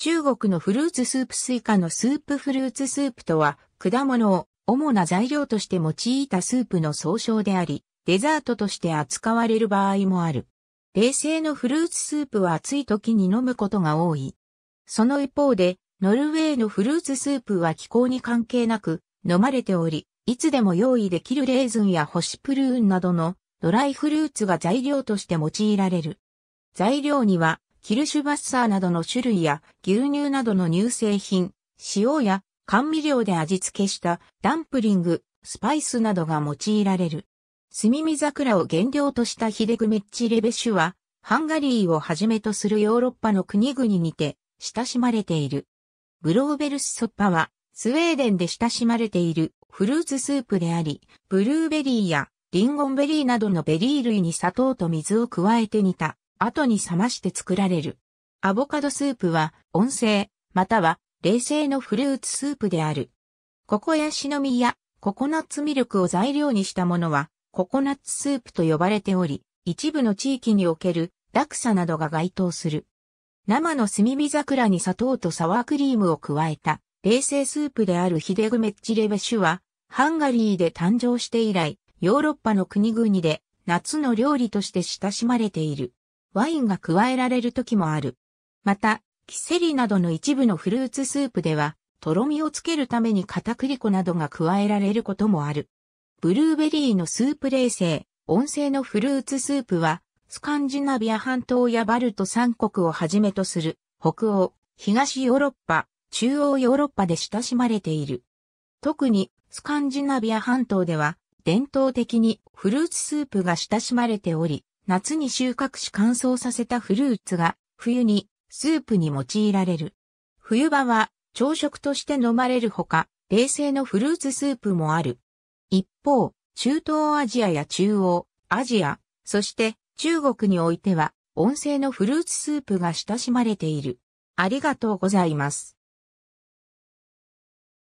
中国のフルーツスープスイカのスープフルーツスープとは、果物を主な材料として用いたスープの総称であり、デザートとして扱われる場合もある。冷製のフルーツスープは暑い時に飲むことが多い。その一方で、ノルウェーのフルーツスープは気候に関係なく、飲まれており、いつでも用意できるレーズンやホシプルーンなどのドライフルーツが材料として用いられる。材料にはキルシュバッサーなどの種類や牛乳などの乳製品、塩や甘味料で味付けしたダンプリング、スパイスなどが用いられる。すみ桜を原料としたヒデグメッチレベシュは、ハンガリーをはじめとするヨーロッパの国々にて親しまれている。グローベルスソッパは、スウェーデンで親しまれているフルーツスープであり、ブルーベリーやリンゴンベリーなどのベリー類に砂糖と水を加えて煮た後に冷まして作られる。アボカドスープは、温性、または、冷製のフルーツスープである。ココヤシの実やココナッツミルクを材料にしたものは、ココナッツスープと呼ばれており、一部の地域における落差などが該当する。生の炭火桜に砂糖とサワークリームを加えた、冷製スープであるヒデグメッチレベシュは、ハンガリーで誕生して以来、ヨーロッパの国々で夏の料理として親しまれている。ワインが加えられる時もある。また、キセリなどの一部のフルーツスープでは、とろみをつけるために片栗粉などが加えられることもある。ブルーベリーのスープ冷製、温製のフルーツスープは、スカンジナビア半島やバルト三国をはじめとする、北欧、東ヨーロッパ、中央ヨーロッパで親しまれている。特に、スカンジナビア半島では、伝統的にフルーツスープが親しまれており、夏に収穫し乾燥させたフルーツが冬にスープに用いられる。冬場は朝食として飲まれるほか、冷製のフルーツスープもある。一方、中東アジアや中央、アジア、そして中国においては、温製のフルーツスープが親しまれている。ありがとうございます。